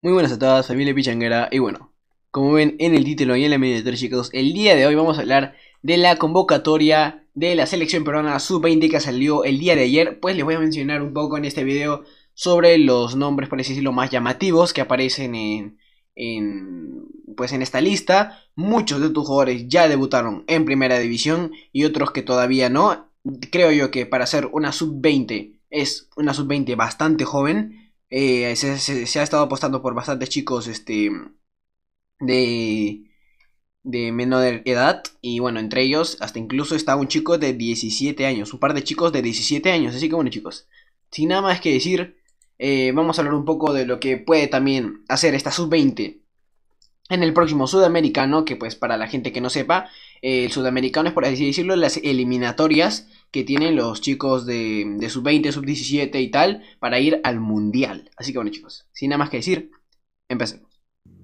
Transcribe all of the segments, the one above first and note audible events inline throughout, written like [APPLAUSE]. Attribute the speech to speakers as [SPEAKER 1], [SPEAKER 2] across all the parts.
[SPEAKER 1] Muy buenas a todas, familia pichanguera, y bueno, como ven en el título y en la tres chicos, el día de hoy vamos a hablar de la convocatoria de la selección peruana sub-20 que salió el día de ayer, pues les voy a mencionar un poco en este video sobre los nombres, por así decirlo, más llamativos que aparecen en, pues en esta lista, muchos de tus jugadores ya debutaron en primera división y otros que todavía no, creo yo que para ser una sub-20 es una sub-20 bastante joven, eh, se, ha estado apostando por bastantes chicos este, de, de menor edad. Y bueno, entre ellos, hasta incluso está un chico de 17 años. Un par de chicos de 17 años. Así que bueno, chicos. Sin nada más que decir, eh, vamos a hablar un poco de lo que puede también hacer esta sub-20 en el próximo sudamericano, que pues para la gente que no sepa, eh, el sudamericano es por así decirlo las eliminatorias que tienen los chicos de, sub-20, sub-17 y tal para ir al mundial. Así que bueno chicos, sin nada más que decir, empecemos.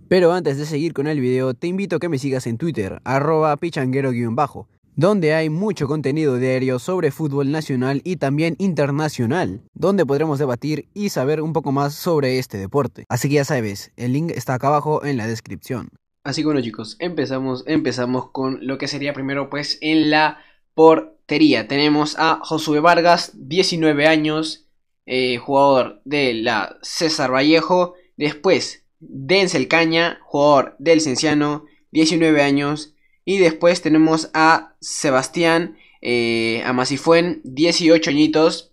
[SPEAKER 1] Pero antes de seguir con el video, te invito a que me sigas en Twitter, arroba pichanguero-bajo, donde hay mucho contenido diario sobre fútbol nacional y también internacional, donde podremos debatir y saber un poco más sobre este deporte. Así que ya sabes, el link está acá abajo en la descripción. Así que bueno chicos, empezamos, empezamos con lo que sería primero pues en la por tenemos a Josué Vargas, 19 años, eh, jugador de la César Vallejo. Después Denzel Caña, jugador del Cenciano, 19 años. Y después tenemos a Sebastián eh, Amasifuen, 18 añitos.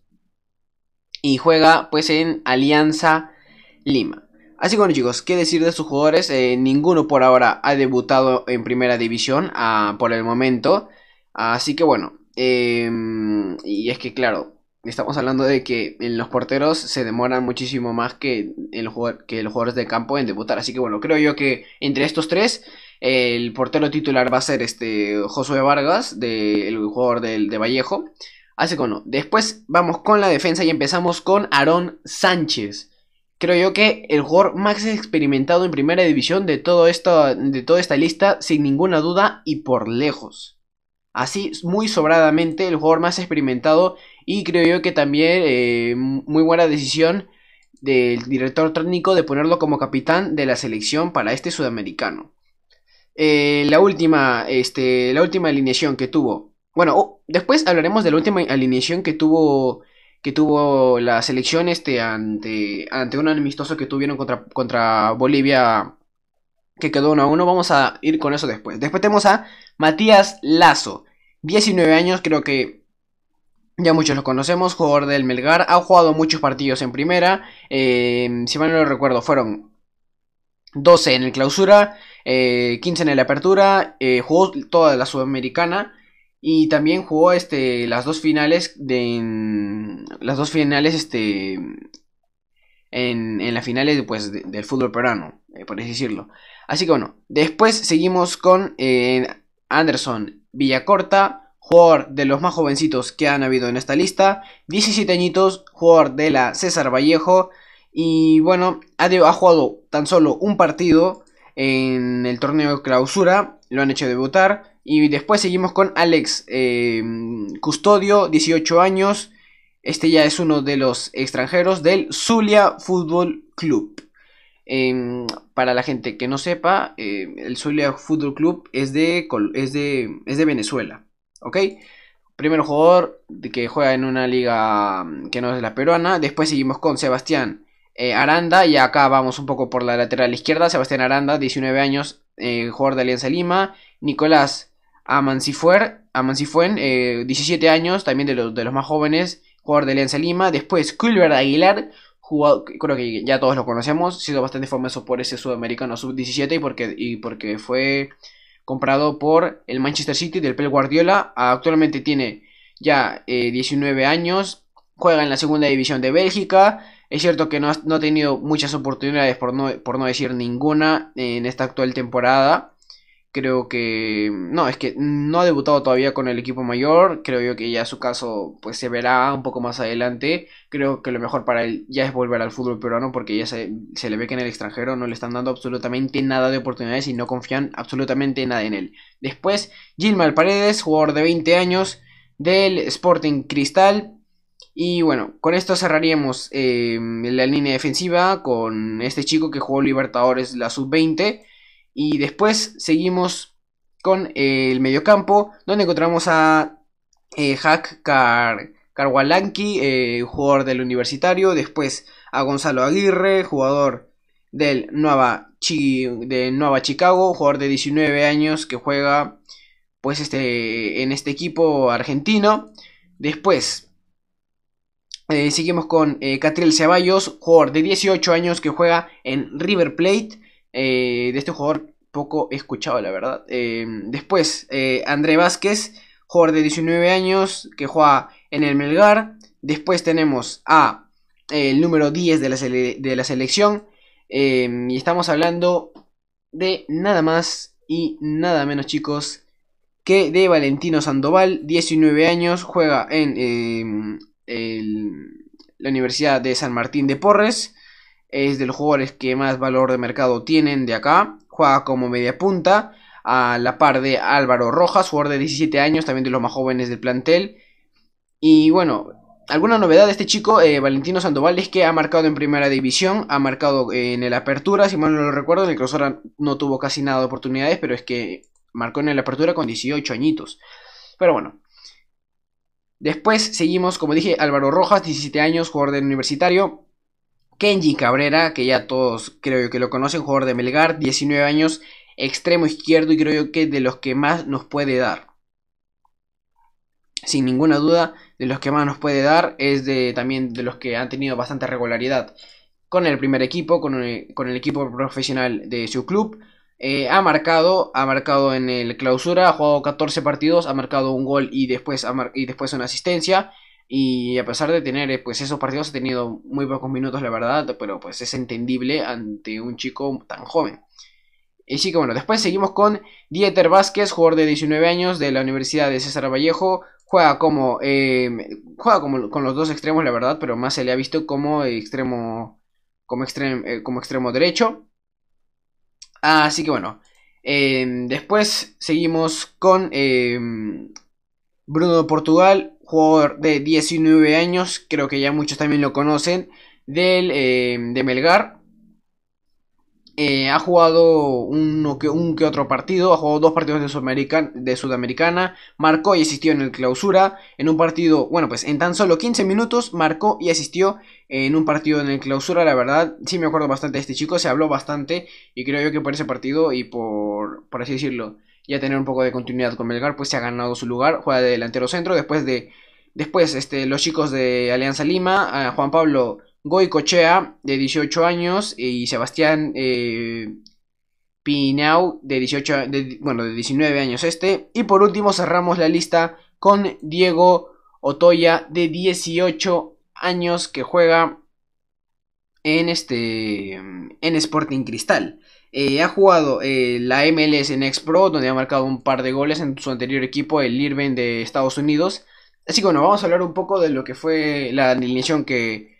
[SPEAKER 1] Y juega pues en Alianza Lima. Así que bueno chicos, ¿qué decir de sus jugadores? Eh, ninguno por ahora ha debutado en primera división ah, por el momento. Así que bueno, Em, y es que, claro, estamos hablando de que en los porteros se demoran muchísimo más que, el que los jugadores de campo en debutar. Así que, bueno, creo yo que entre estos tres, el portero titular va a ser este Josué Vargas, de, el jugador de Vallejo. Así ah, que, bueno, después vamos con la defensa y empezamos con Aarón Sánchez creo yo que el jugador más experimentado en primera división de, todo esto, de toda esta lista, sin ninguna duda y por lejos. Así, muy sobradamente, el jugador más experimentado y creo yo que también eh, muy buena decisión del director técnico de ponerlo como capitán de la selección para este sudamericano. Eh, la, última, este, la última alineación que tuvo. Bueno, oh, después hablaremos de la última alineación que tuvo, que tuvo la selección este, ante, ante un amistoso que tuvieron contra, contra Bolivia que quedó 1 a 1. Vamos a ir con eso después. Después tenemos a Matías Lazo, 19 años, creo que ya muchos lo conocemos, jugador del Melgar. Ha jugado muchos partidos en primera. Em, si mal no lo recuerdo, fueron 12 en el clausura, 15 eh, en la apertura. Eh, jugó toda la Sudamericana. Y también jugó este, las dos finales de, las dos finales este, en, las finales pues, del fútbol peruano, eh, por así decirlo. Así que bueno, después seguimos con eh, Anderson Villacorta, jugador de los más jovencitos que han habido en esta lista, 17 añitos, jugador de la César Vallejo, y bueno, ha, jugado tan solo un partido en el torneo de clausura, lo han hecho debutar, y después seguimos con Alex eh, Custodio, 18 años, este ya es uno de los extranjeros del Zulia Fútbol Club. Em, para la gente que no sepa, em, el Zulia Fútbol Club es de, es es de Venezuela. ¿Ok? Primero jugador que juega en una liga em, que no es la peruana. Después seguimos con Sebastián eh, Aranda. Y acá vamos un poco por la lateral izquierda. Sebastián Aranda, 19 años, eh, jugador de Alianza Lima. Nicolás Amancifuer, Amancifuen, 17 eh, años, también de los, de los más jóvenes jugador de Alianza Lima. Después, Culver Aguilar, creo que ya todos lo conocemos, sido bastante famoso por ese sudamericano sub-17 y porque, y porque fue comprado por el Manchester City del Pel Guardiola. Actualmente tiene ya 19 eh, años, juega en la segunda división de Bélgica. Es cierto que no, no ha tenido muchas oportunidades, por por no decir ninguna, en esta actual temporada. Creo que no, es que no ha debutado todavía con el equipo mayor, creo yo que ya su caso pues se verá un poco más adelante. Creo que lo mejor para él ya es volver al fútbol peruano porque ya se, le ve que en el extranjero no le están dando absolutamente nada de oportunidades y no confían absolutamente nada en él. Después, Gilmar Paredes, jugador de 20 años del Sporting Cristal, y bueno, con esto cerraríamos eh, la línea defensiva con este chico que jugó Libertadores la sub-20 y después seguimos con eh, el mediocampo, donde encontramos a eh, Jack Carwalanqui, eh, jugador del Universitario. Después a Gonzalo Aguirre, jugador del Nueva, Chi de Nueva Chicago, jugador de 19 años que juega pues este, en este equipo argentino. Después seguimos con Catriel Ceballos, jugador de 18 años que juega en River Plate. Eh, de este jugador poco escuchado, la verdad. Eh, después, eh, André Vázquez, jugador de 19 años, que juega en el Melgar. Después tenemos a el número 10 de la, selección. y estamos hablando de nada más y nada menos, chicos, que de Valentino Sandoval, 19 años, juega en la Universidad de San Martín de Porres es de los jugadores que más valor de mercado tienen de acá. Juega como media punta a la par de Álvaro Rojas, jugador de 17 años, también de los más jóvenes del plantel. Y bueno, alguna novedad de este chico, eh, Valentino Sandoval, es que ha marcado en primera división, ha marcado eh, en el Apertura, si mal no lo recuerdo, en el Crosora no tuvo casi nada de oportunidades, pero es que marcó en el Apertura con 18 añitos. Pero bueno. Después seguimos, como dije, Álvaro Rojas, 17 años, jugador del universitario. Kenji Cabrera, que ya todos creo yo que lo conocen, jugador de Melgar, 19 años, extremo izquierdo y creo yo que de los que más nos puede dar. Sin ninguna duda, de los que más nos puede dar es de, también de los que han tenido bastante regularidad con el primer equipo, con eh, el, equipo profesional de su club. Eh, ha marcado, ha marcado en el clausura, ha jugado 14 partidos, ha marcado un gol y después, y después una asistencia. Y a pesar de tener eh, pues esos partidos ha tenido muy pocos minutos la verdad, pero pues es entendible ante un chico tan joven. Así que bueno, después seguimos con Dieter Vázquez, jugador de 19 años de la Universidad de César Vallejo. Juega como. Em, juega como con los dos extremos, la verdad, pero más se le ha visto como extremo. como, eh, como extremo derecho. Así que bueno. Em, después seguimos con em, Bruno Portugal, jugador de 19 años, creo que ya muchos también lo conocen, del, eh, de Melgar. Eh, ha jugado uno que, un que otro partido, ha jugado dos partidos de, de Sudamericana, marcó y asistió en el clausura, en un partido, bueno pues en tan solo 15 minutos marcó y asistió en un partido en el clausura, la verdad, sí me acuerdo bastante de este chico, se habló bastante y creo yo que por ese partido y por, por así decirlo, ya tener un poco de continuidad con Melgar, pues se ha ganado su lugar, juega de delantero centro, después de después este, los chicos de Alianza Lima, Juan Pablo Goicochea, de 18 años, y Sebastián eh, Pinau, de, 18, bueno, de 19 años este, y por último cerramos la lista con Diego Otoya, de 18 años, que juega en, este, en Sporting Cristal. Eh, ha jugado eh, la MLS X Pro, donde ha marcado un par de goles en su anterior equipo, el Irving de Estados Unidos. Así que bueno, vamos a hablar un poco de lo que fue la alineación que,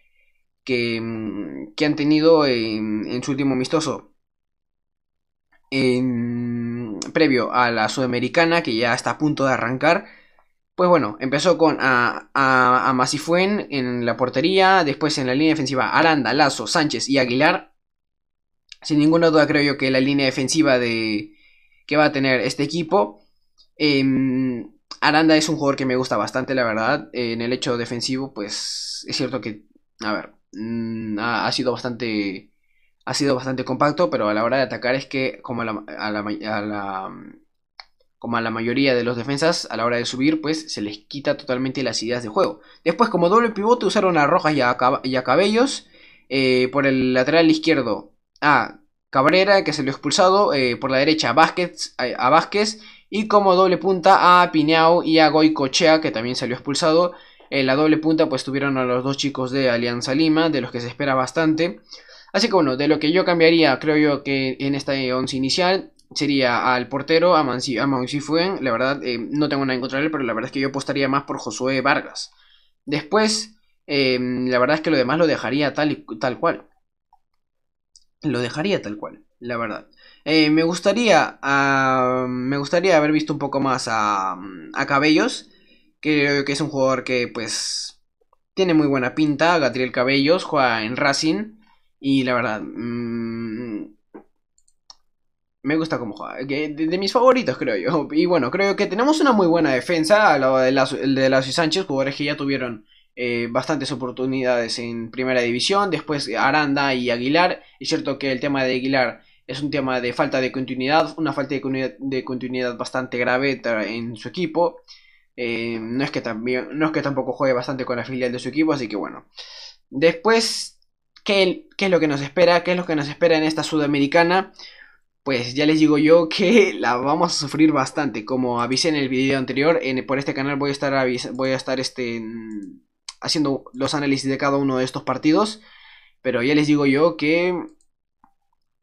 [SPEAKER 1] que, mm, han tenido en, su último amistoso. previo a la Sudamericana, que ya está a punto de arrancar. Pues bueno, empezó con a, a, a en la portería, después en la línea defensiva Aranda, Lazo, Sánchez y Aguilar, sin ninguna duda creo yo que la línea defensiva de, que va a tener este equipo. Em, Aranda es un jugador que me gusta bastante, la verdad. en el hecho defensivo, pues es cierto que, a ver, mm, ha, sido bastante... Ha sido bastante compacto, pero a la hora de atacar es que, como a la, como a la mayoría de los defensas, a la hora de subir, pues se les quita totalmente las ideas de juego. Después, como doble pivote, usaron a Rojas y a, Cabellos eh, por el lateral izquierdo a Cabrera, que salió expulsado, eh, por la derecha a Vázquez, a, Vázquez, y como doble punta a Piñao y a Goicochea, que también salió expulsado. En la doble punta pues tuvieron a los dos chicos de Alianza Lima, de los que se espera bastante. Así que bueno, de lo que yo cambiaría, creo yo que en esta once inicial sería al portero, a Mansi, Fuen. La verdad, eh, no tengo nada en contra de él, pero la verdad es que yo apostaría más por Josué Vargas. Después, eh, la verdad es que lo demás lo dejaría tal, y, tal cual lo dejaría tal cual, la verdad. Eh, me gustaría ah, me gustaría haber visto un poco más a, a Cabellos, creo que es un jugador que pues tiene muy buena pinta, Gatriel Cabellos juega en Racing y la verdad mm, me gusta cómo juega, de, mis favoritos creo yo. Y bueno, creo que tenemos una muy buena defensa, a lo de, la, de y Sánchez, jugadores que ya tuvieron eh, bastantes oportunidades en primera división. Después Aranda y Aguilar. Es cierto que el tema de Aguilar es un tema de falta de continuidad, una falta de, continuidad bastante grave en su equipo. Eh, no, es que también, no es que tampoco juegue bastante con la filial de su equipo, así que bueno. Después, ¿qué, ¿qué es lo que nos espera? ¿Qué es lo que nos espera en esta Sudamericana? Pues ya les digo yo que [LAUGHS] la vamos a sufrir bastante. Como avisé en el video anterior, en, por este canal voy a estar, voy a estar este, haciendo los análisis de cada uno de estos partidos. Pero ya les digo yo que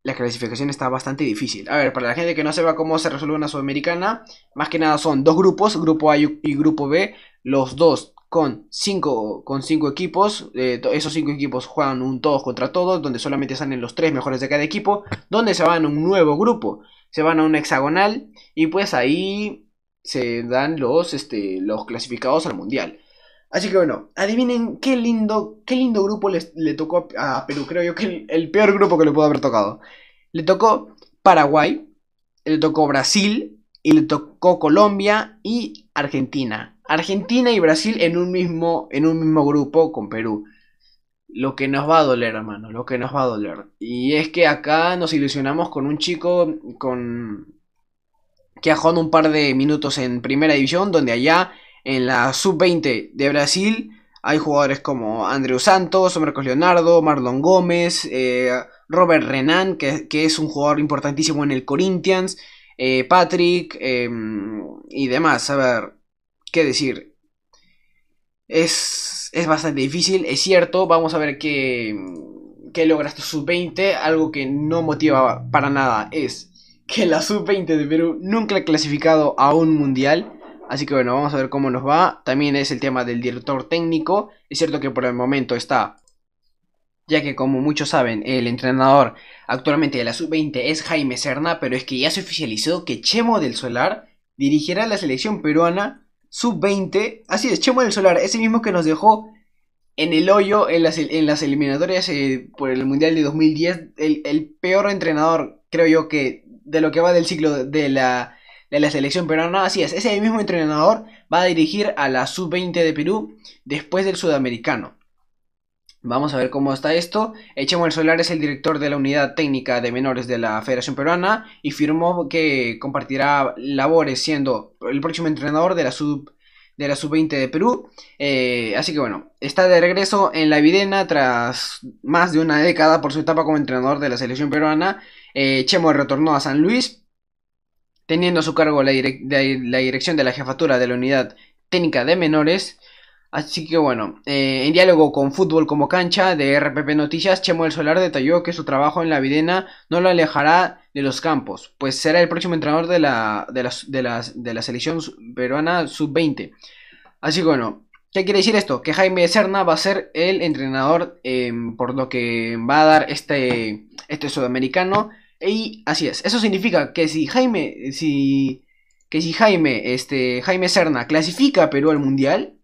[SPEAKER 1] la clasificación está bastante difícil. A ver, para la gente que no sepa cómo se resuelve una sudamericana, más que nada son dos grupos, grupo A y grupo B, los dos con cinco, con cinco equipos, eh, esos cinco equipos juegan un todos contra todos, donde solamente salen los tres mejores de cada equipo, [LAUGHS] donde se van a un nuevo grupo, se van a un hexagonal y pues ahí se dan los, este, los clasificados al mundial. Así que bueno, adivinen qué lindo, qué lindo grupo le tocó a Perú. Creo yo que el, peor grupo que le pudo haber tocado. Le tocó Paraguay, le tocó Brasil, y le tocó Colombia y Argentina. Argentina y Brasil en un mismo, en un mismo grupo con Perú. Lo que nos va a doler, hermano, lo que nos va a doler. Y es que acá nos ilusionamos con un chico con que ha un par de minutos en primera división, donde allá en la sub-20 de Brasil hay jugadores como Andreu Santos, Marcos Leonardo, Marlon Gómez, eh, Robert Renan, que, es un jugador importantísimo en el Corinthians, eh, Patrick em, y demás. A ver, ¿qué decir? Es, bastante difícil, es cierto. Vamos a ver qué, qué logra esta sub-20. Algo que no motiva para nada es que la sub-20 de Perú nunca ha clasificado a un mundial. Así que bueno, vamos a ver cómo nos va. También es el tema del director técnico. Es cierto que por el momento está, ya que como muchos saben, el entrenador actualmente de la sub-20 es Jaime Serna, pero es que ya se oficializó que Chemo del Solar dirigirá la selección peruana sub-20. Así es, Chemo del Solar, ese mismo que nos dejó en el hoyo en las, eliminatorias eh, por el Mundial de 2010, el, el peor entrenador, creo yo, que de lo que va del ciclo de la de la selección peruana. Así es, ese mismo entrenador va a dirigir a la sub-20 de Perú después del sudamericano. Vamos a ver cómo está esto. el Solar es el director de la unidad técnica de menores de la Federación Peruana y firmó que compartirá labores siendo el próximo entrenador de la sub de la sub-20 de Perú. Eh, así que bueno, está de regreso en la Videna tras más de una década por su etapa como entrenador de la selección peruana. Eh, Chemo retornó a San Luis teniendo a su cargo la, dirección de la jefatura de la unidad técnica de menores. Así que bueno, eh, en diálogo con Fútbol como Cancha de RPP Noticias, Chemo Solar detalló que su trabajo en la Videna no lo alejará de los campos, pues será el próximo entrenador de la, de selección peruana sub-20. Así que bueno, ¿qué quiere decir esto? Que Jaime Serna va a ser el entrenador, em, por lo que va a dar este, este sudamericano. Y así es. Eso significa que si Jaime, si que si Jaime, este, Jaime Serna clasifica a Perú al Mundial,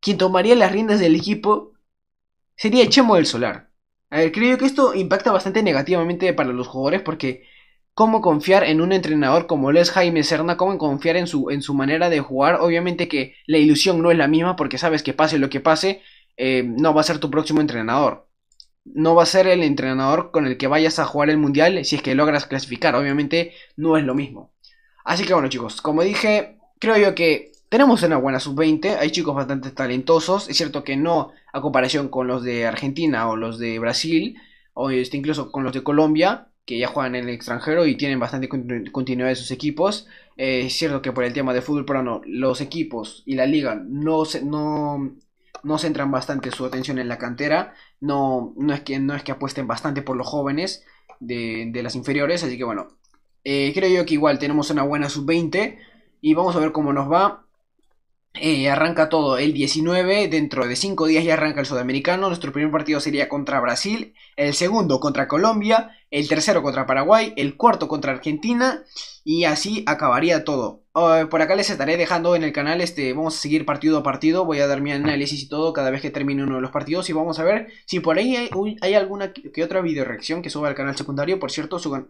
[SPEAKER 1] quien tomaría las riendas del equipo sería Chemo del Solar. A ver, creo que esto impacta bastante negativamente para los jugadores porque cómo confiar en un entrenador como lo es Jaime Serna, cómo confiar en su, en su manera de jugar. Obviamente que la ilusión no es la misma porque sabes que pase lo que pase, eh, no va a ser tu próximo entrenador no va a ser el entrenador con el que vayas a jugar el mundial si es que logras clasificar. Obviamente no es lo mismo. Así que bueno chicos, como dije, creo yo que tenemos una buena sub-20. Hay chicos bastante talentosos. Es cierto que no a comparación con los de Argentina o los de Brasil o este, incluso con los de Colombia que ya juegan en el extranjero y tienen bastante continuidad de sus equipos. Eh, es cierto que por el tema de fútbol no los equipos y la liga no, se, no no centran bastante su atención en la cantera, no, no, es, que, no es que apuesten bastante por los jóvenes de, las inferiores, así que bueno, eh, creo yo que igual tenemos una buena sub-20 y vamos a ver cómo nos va. Eh, arranca todo el 19, dentro de 5 días ya arranca el sudamericano, nuestro primer partido sería contra Brasil, el segundo contra Colombia, el tercero contra Paraguay, el cuarto contra Argentina y así acabaría todo. Oh, por acá les estaré dejando en el canal, este, vamos a seguir partido a partido, voy a dar mi análisis y todo cada vez que termine uno de los partidos y vamos a ver si por ahí hay, alguna que otra video reacción que suba al canal secundario, por cierto, suban,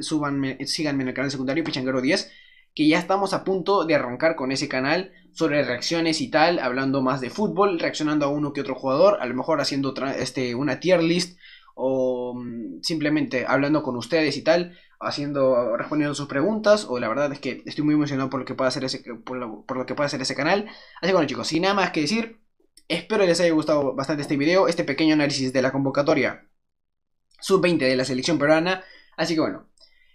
[SPEAKER 1] síganme en el canal secundario Pichanguero 10, que ya estamos a punto de arrancar con ese canal sobre reacciones y tal, hablando más de fútbol, reaccionando a uno que otro jugador, a lo mejor haciendo este, una tier list o mm, simplemente hablando con ustedes y tal, haciendo, respondiendo sus preguntas, o la verdad es que estoy muy emocionado por lo que pueda hacer ese, por lo, que pueda hacer ese canal. Así que bueno chicos, sin nada más que decir, espero les haya gustado bastante este video, este pequeño análisis de la convocatoria sub-20 de la selección peruana. Así que bueno,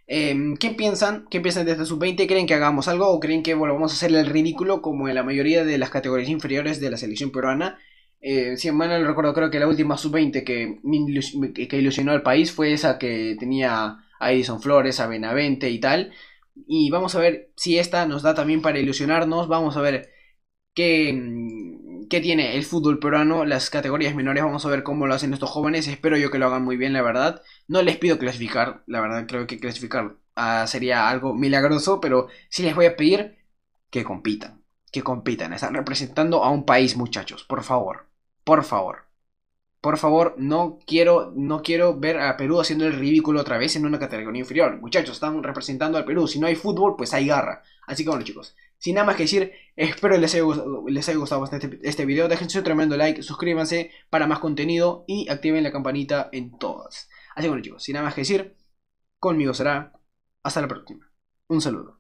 [SPEAKER 1] em, ¿Qué piensan? ¿Qué piensan de este sub-20? ¿Creen que hagamos algo o creen que volvamos a hacer el ridículo como en la mayoría de las categorías inferiores de la selección peruana? Eh, si mal recuerdo, creo que la última sub-20 que, que, ilusionó al país fue esa que tenía a Flores, a Benavente y tal. Y vamos a ver si esta nos da también para ilusionarnos. Vamos a ver mm, qué, tiene el fútbol peruano, las categorías menores. Vamos a ver cómo lo hacen estos jóvenes. Espero yo que lo hagan muy bien, la verdad. No les pido clasificar, la verdad creo que clasificar ah, sería algo milagroso, pero sí les voy a pedir que compitan. Que compitan. Están representando a un país, muchachos. Por favor. Por favor. Por favor, no quiero, no quiero ver a Perú haciendo el ridículo otra vez en una categoría inferior. Muchachos, están representando al Perú. Si no hay fútbol, pues hay garra. Así que bueno, chicos. Sin nada más que decir, espero les haya, les haya gustado este, este video. Dejen su tremendo like, suscríbanse para más contenido y activen la campanita en todas. Así que bueno, chicos, sin nada más que decir, conmigo será. Hasta la próxima. Un saludo.